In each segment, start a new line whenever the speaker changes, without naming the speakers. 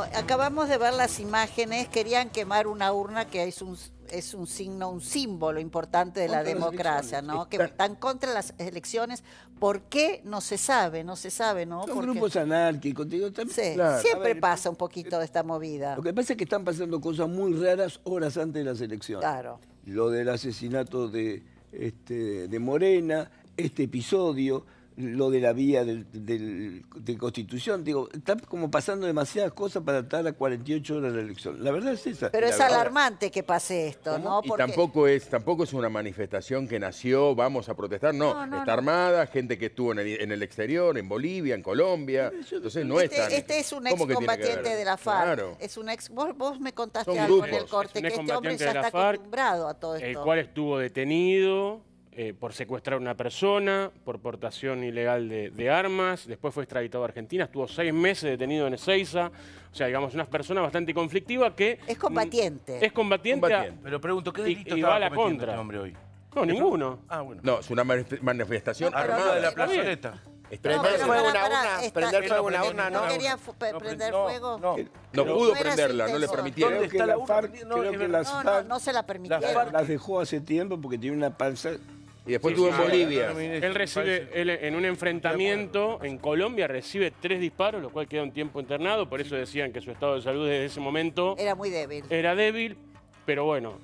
acabamos de ver las imágenes, querían quemar una urna que es un, es un signo, un símbolo importante de la democracia, ¿no? Que están contra las elecciones. ¿Por qué? No se sabe, no se sabe, ¿no? Son grupos
anárquicos, digo, sí, siempre
pasa un eh, poquito de esta movida. Lo
que pasa es que están pasando cosas muy raras horas antes de las elecciones. Claro. Lo del asesinato de, este, de Morena, este episodio lo de la vía del, de Constitución. Digo, está como pasando demasiadas cosas para estar a 48 horas de la elección. La verdad es esa. Pero es
alarmante que pase esto, ¿no? Y tampoco
es, tampoco es una manifestación que nació, vamos a protestar, no. está armada, gente que estuvo en el, exterior, en Bolivia, en Colombia. Entonces no es Este, este es un excombatiente de la FARC. Claro. Es
un Vos, me contaste algo el corte, que este hombre está acostumbrado a todo esto. El cual estuvo detenido eh, por secuestrar a una persona, por portación ilegal de, armas, después fue extraditado a Argentina, estuvo seis meses detenido en Ezeiza, o sea, digamos, una persona bastante conflictiva que... Es combatiente. Es combatiente. Pero pregunto, ¿qué delito y, va a la este contra. hoy?
No, ninguno. Ah, bueno. No, es una manifestación armada de la plazoleta.
Prender fuego una prender fuego una ¿no? quería prender fuego. No, pudo prenderla, no le permitieron. ¿Dónde está la FARC No, no, no se la permitieron. La,
dejó hace tiempo porque tiene una panza y después tuvo en Bolivia. Él
recibe, en un enfrentamiento en Colombia, recibe tres disparos, lo cual queda un tiempo internado. Por eso decían que su estado de salud desde ese momento... Era muy débil. Era débil, pero bueno,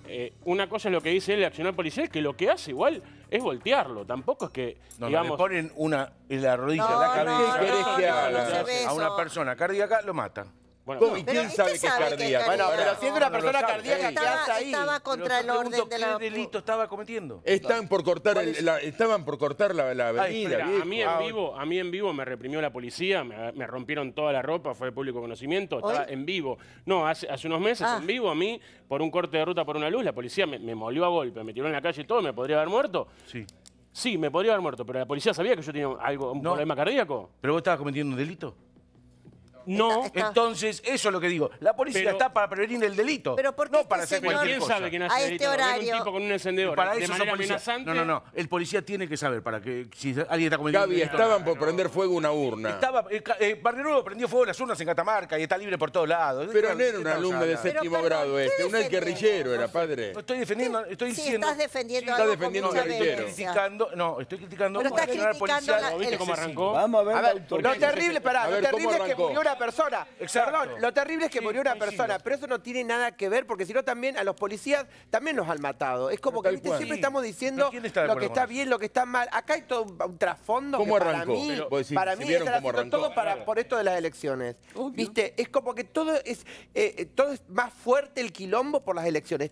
una cosa es lo que dice él, el accionar policial, que lo que hace igual es voltearlo. Tampoco es que, digamos... le ponen una, la rodilla, la cabeza, a una persona cardíaca, lo matan. ¿Y quién sabe, qué es cardíaco? Bueno, pero siendo una persona cardíaca ahí. Estaba contra el orden de la... ¿Qué delito estaba cometiendo?
Estaban por cortar estaban por cortar la, la a, mí en ah, vivo,
a mí en vivo me reprimió la policía, me, rompieron toda la ropa, fue de público conocimiento, estaba en vivo. No, hace, unos meses, ah. en vivo, a mí, por un corte de ruta por una luz, la policía me, molió a golpe, me tiró en la calle y todo, me podría haber muerto. Sí. Sí, me podría haber muerto, pero la policía sabía que yo tenía algo, un problema cardíaco. ¿Pero vos estabas cometiendo un delito? No. Entonces, eso es lo que digo. La policía está para prevenir el delito. Pero ¿por qué no este para hacer señor- ¿Quién sabe que hace a este horario. un tipo con un encendedor Para eso manera amenazante? No, no, no. El policía tiene que saber para que si alguien está cometiendo un Gaby, estaban
por prender fuego una urna. Estaba,
eh, eh, Barrio Nuevo prendió fuego las urnas en Catamarca y está libre por
todos lados. Pero no era un alumno de séptimo grado este, un guerrillero era, padre. Estoy defendiendo, estoy Sí, diciendo... estás
defendiendo a defendiendo con criticando,
no, estoy criticando Pero estás criticando a la- ¿Viste cómo arrancó? Vamos a ver, Lo terrible, pará, lo terrible es que arrancó? una persona. Perdón, lo terrible es que murió una persona, pero eso no tiene nada que ver, porque si no también a los policías también los han matado. Es como que siempre estamos diciendo lo que está bien, lo que está mal. Acá hay todo un trasfondo que para mí, pues, para mí todo por esto de las elecciones. ¿Viste? Es como que todo es, eh, eh, todo es más fuerte el quilombo por las elecciones.